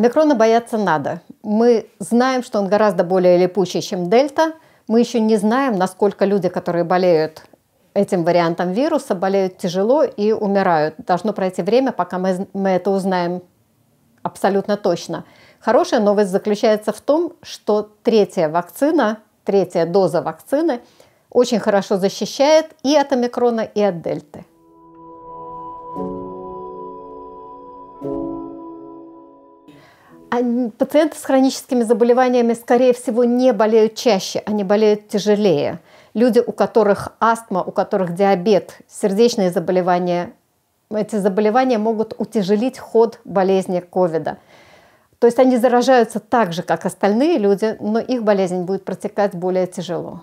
Омикрона бояться надо. Мы знаем, что он гораздо более липучий, чем дельта. Мы еще не знаем, насколько люди, которые болеют этим вариантом вируса, болеют тяжело и умирают. Должно пройти время, пока мы, мы это узнаем абсолютно точно. Хорошая новость заключается в том, что третья вакцина, третья доза вакцины очень хорошо защищает и от омикрона, и от дельты. пациенты с хроническими заболеваниями, скорее всего, не болеют чаще, они болеют тяжелее. Люди, у которых астма, у которых диабет, сердечные заболевания, эти заболевания могут утяжелить ход болезни ковида. То есть они заражаются так же, как остальные люди, но их болезнь будет протекать более тяжело.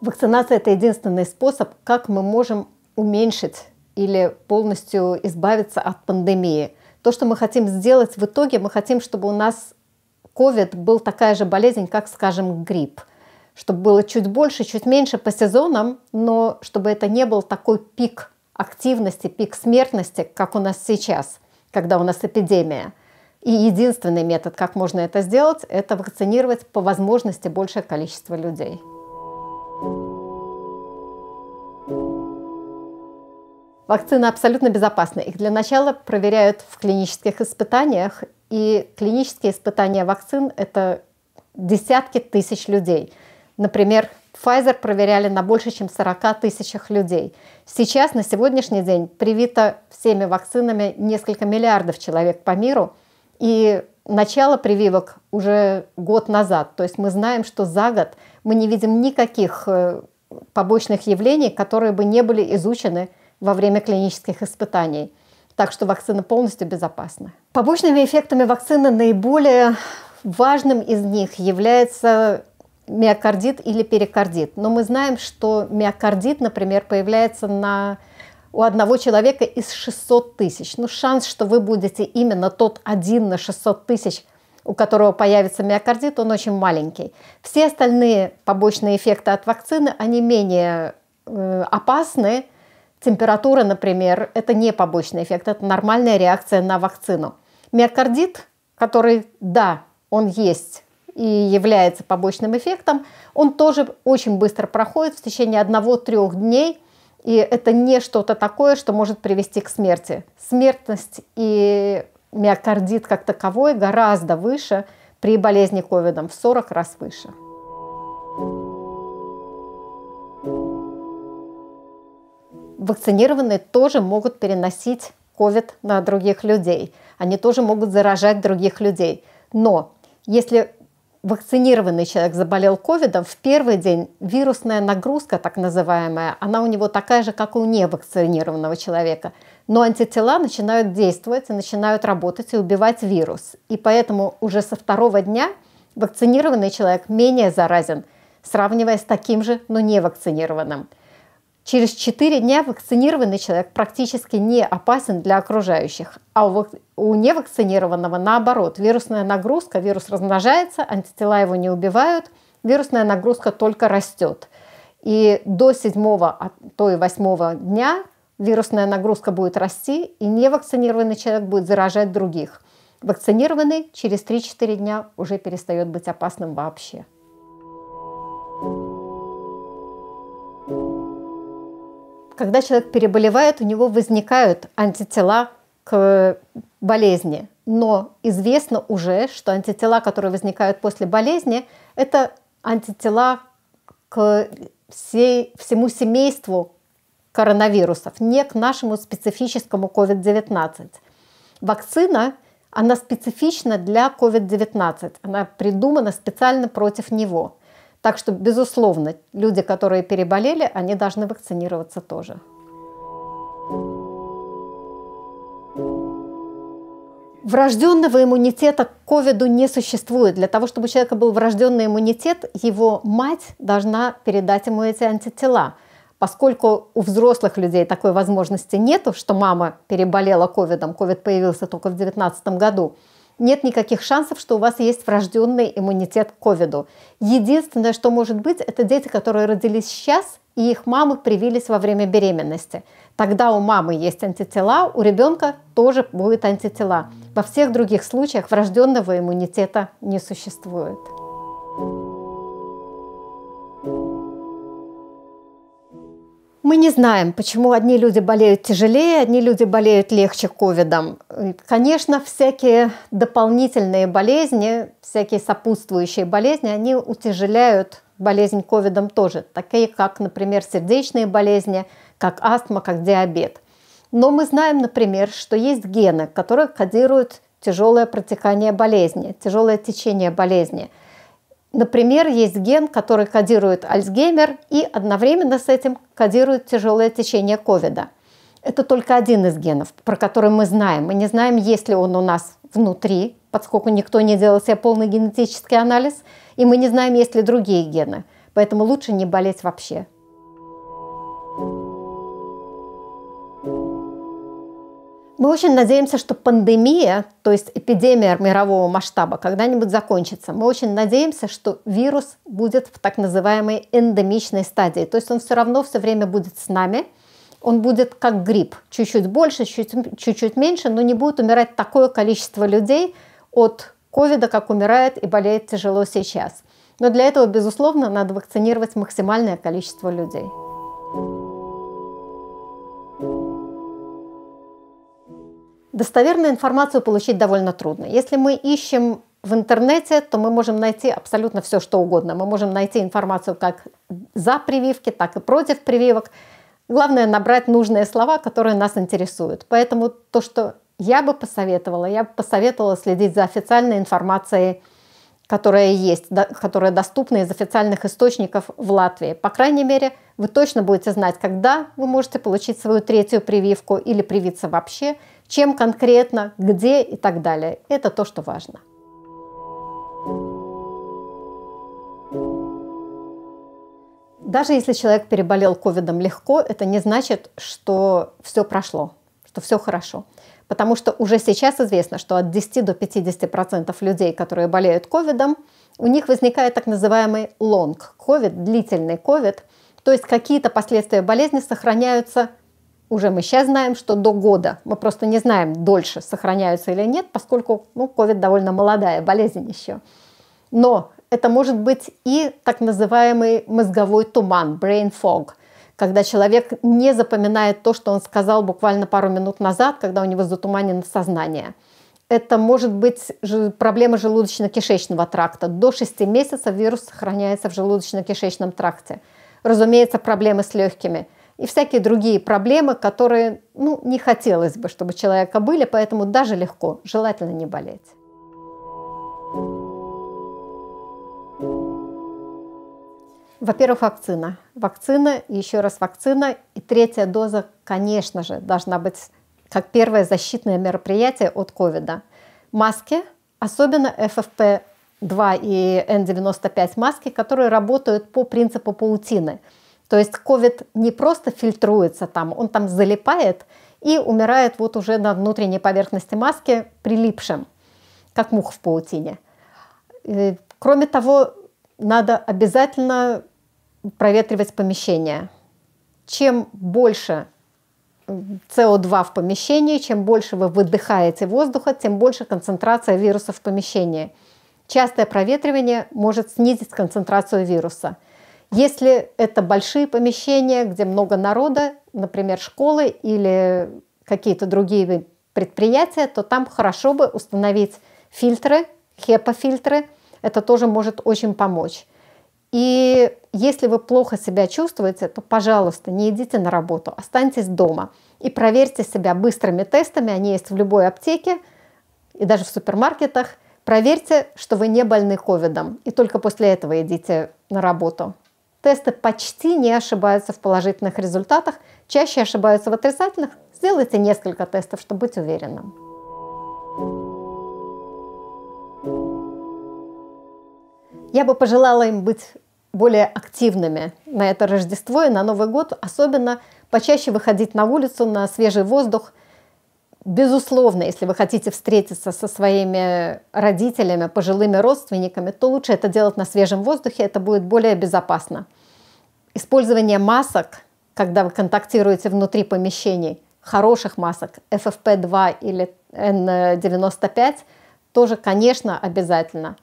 Вакцинация – это единственный способ, как мы можем уменьшить или полностью избавиться от пандемии. То, что мы хотим сделать в итоге, мы хотим, чтобы у нас COVID был такая же болезнь, как, скажем, грипп. Чтобы было чуть больше, чуть меньше по сезонам, но чтобы это не был такой пик активности, пик смертности, как у нас сейчас, когда у нас эпидемия. И единственный метод, как можно это сделать, это вакцинировать по возможности большее количество людей. Вакцины абсолютно безопасны. Их для начала проверяют в клинических испытаниях, и клинические испытания вакцин – это десятки тысяч людей. Например, Pfizer проверяли на больше, чем 40 тысячах людей. Сейчас, на сегодняшний день, привито всеми вакцинами несколько миллиардов человек по миру, и начало прививок уже год назад. То есть мы знаем, что за год мы не видим никаких э, побочных явлений, которые бы не были изучены во время клинических испытаний. Так что вакцина полностью безопасна. Побочными эффектами вакцины наиболее важным из них является миокардит или перикардит. Но мы знаем, что миокардит, например, появляется на у одного человека из 600 тысяч. Ну, шанс, что вы будете именно тот один на 600 тысяч, у которого появится миокардит, он очень маленький. Все остальные побочные эффекты от вакцины, они менее э, опасны, Температура, например, это не побочный эффект, это нормальная реакция на вакцину. Миокардит, который, да, он есть и является побочным эффектом, он тоже очень быстро проходит в течение 1-3 дней, и это не что-то такое, что может привести к смерти. Смертность и миокардит как таковой гораздо выше при болезни ковидом, в 40 раз выше. вакцинированные тоже могут переносить COVID на других людей. Они тоже могут заражать других людей. Но если вакцинированный человек заболел ковидом, в первый день вирусная нагрузка, так называемая, она у него такая же, как у невакцинированного человека. Но антитела начинают действовать и начинают работать и убивать вирус. И поэтому уже со второго дня вакцинированный человек менее заразен, сравнивая с таким же, но невакцинированным. Через 4 дня вакцинированный человек практически не опасен для окружающих, а у, невакцинированного наоборот. Вирусная нагрузка, вирус размножается, антитела его не убивают, вирусная нагрузка только растет. И до 7, а то и 8 дня вирусная нагрузка будет расти, и невакцинированный человек будет заражать других. Вакцинированный через 3-4 дня уже перестает быть опасным вообще. когда человек переболевает, у него возникают антитела к болезни. Но известно уже, что антитела, которые возникают после болезни, это антитела к всей, всему семейству коронавирусов, не к нашему специфическому COVID-19. Вакцина, она специфична для COVID-19, она придумана специально против него – так что, безусловно, люди, которые переболели, они должны вакцинироваться тоже. Врожденного иммунитета к ковиду не существует. Для того, чтобы у человека был врожденный иммунитет, его мать должна передать ему эти антитела. Поскольку у взрослых людей такой возможности нету, что мама переболела ковидом, ковид появился только в 2019 году, нет никаких шансов, что у вас есть врожденный иммунитет к ковиду. Единственное, что может быть, это дети, которые родились сейчас, и их мамы привились во время беременности. Тогда у мамы есть антитела, у ребенка тоже будет антитела. Во всех других случаях врожденного иммунитета не существует. Мы не знаем, почему одни люди болеют тяжелее, одни люди болеют легче ковидом. Конечно, всякие дополнительные болезни, всякие сопутствующие болезни, они утяжеляют болезнь ковидом тоже, такие как, например, сердечные болезни, как астма, как диабет. Но мы знаем, например, что есть гены, которые кодируют тяжелое протекание болезни, тяжелое течение болезни – Например, есть ген, который кодирует Альцгеймер и одновременно с этим кодирует тяжелое течение ковида. Это только один из генов, про который мы знаем. Мы не знаем, есть ли он у нас внутри, поскольку никто не делал себе полный генетический анализ, и мы не знаем, есть ли другие гены. Поэтому лучше не болеть вообще. Мы очень надеемся, что пандемия, то есть эпидемия мирового масштаба, когда-нибудь закончится. Мы очень надеемся, что вирус будет в так называемой эндемичной стадии. То есть он все равно все время будет с нами. Он будет как грипп. Чуть-чуть больше, чуть-чуть меньше, но не будет умирать такое количество людей от ковида, как умирает и болеет тяжело сейчас. Но для этого, безусловно, надо вакцинировать максимальное количество людей. достоверную информацию получить довольно трудно. Если мы ищем в интернете, то мы можем найти абсолютно все, что угодно. Мы можем найти информацию как за прививки, так и против прививок. Главное набрать нужные слова, которые нас интересуют. Поэтому то, что я бы посоветовала, я бы посоветовала следить за официальной информацией, которая есть, которая доступна из официальных источников в Латвии. По крайней мере, вы точно будете знать, когда вы можете получить свою третью прививку или привиться вообще – чем конкретно, где и так далее. Это то, что важно. Даже если человек переболел ковидом легко, это не значит, что все прошло, что все хорошо. Потому что уже сейчас известно, что от 10 до 50% людей, которые болеют ковидом, у них возникает так называемый long COVID, длительный ковид, то есть какие-то последствия болезни сохраняются уже мы сейчас знаем, что до года. Мы просто не знаем, дольше сохраняются или нет, поскольку ну, COVID довольно молодая болезнь еще. Но это может быть и так называемый мозговой туман, brain fog, когда человек не запоминает то, что он сказал буквально пару минут назад, когда у него затуманено сознание. Это может быть проблема желудочно-кишечного тракта. До 6 месяцев вирус сохраняется в желудочно-кишечном тракте. Разумеется, проблемы с легкими – и всякие другие проблемы, которые ну, не хотелось бы, чтобы у человека были, поэтому даже легко, желательно не болеть. Во-первых, вакцина. Вакцина, еще раз вакцина. И третья доза, конечно же, должна быть как первое защитное мероприятие от ковида. Маски, особенно FFP2 и N95 маски, которые работают по принципу паутины – то есть COVID не просто фильтруется там, он там залипает и умирает вот уже на внутренней поверхности маски прилипшим, как муха в паутине. кроме того, надо обязательно проветривать помещение. Чем больше СО2 в помещении, чем больше вы выдыхаете воздуха, тем больше концентрация вируса в помещении. Частое проветривание может снизить концентрацию вируса – если это большие помещения, где много народа, например, школы или какие-то другие предприятия, то там хорошо бы установить фильтры, HEPA-фильтры. Это тоже может очень помочь. И если вы плохо себя чувствуете, то, пожалуйста, не идите на работу, останьтесь дома и проверьте себя быстрыми тестами. Они есть в любой аптеке и даже в супермаркетах. Проверьте, что вы не больны ковидом, и только после этого идите на работу. Тесты почти не ошибаются в положительных результатах, чаще ошибаются в отрицательных. Сделайте несколько тестов, чтобы быть уверенным. Я бы пожелала им быть более активными на это Рождество и на Новый год, особенно почаще выходить на улицу, на свежий воздух, Безусловно, если вы хотите встретиться со своими родителями, пожилыми родственниками, то лучше это делать на свежем воздухе, это будет более безопасно. Использование масок, когда вы контактируете внутри помещений, хороших масок, FFP2 или N95, тоже, конечно, обязательно.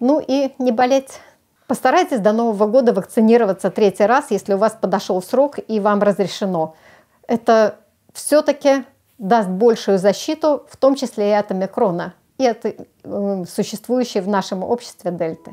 Ну и не болеть. Постарайтесь до Нового года вакцинироваться третий раз, если у вас подошел срок и вам разрешено. Это все-таки даст большую защиту, в том числе и от омикрона, и от э, существующей в нашем обществе дельты.